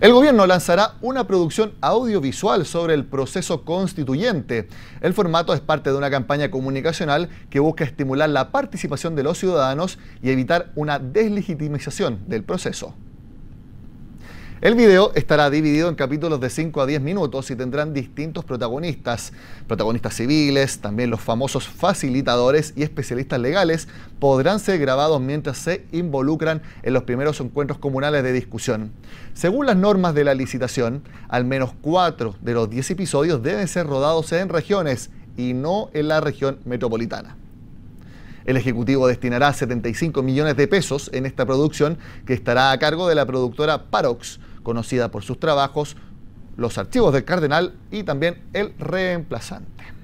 El gobierno lanzará una producción audiovisual sobre el proceso constituyente. El formato es parte de una campaña comunicacional que busca estimular la participación de los ciudadanos y evitar una deslegitimización del proceso. El video estará dividido en capítulos de 5 a 10 minutos y tendrán distintos protagonistas, protagonistas civiles, también los famosos facilitadores y especialistas legales podrán ser grabados mientras se involucran en los primeros encuentros comunales de discusión. Según las normas de la licitación, al menos 4 de los 10 episodios deben ser rodados en regiones y no en la región metropolitana. El Ejecutivo destinará 75 millones de pesos en esta producción que estará a cargo de la productora Parox, conocida por sus trabajos Los Archivos del Cardenal y también El Reemplazante.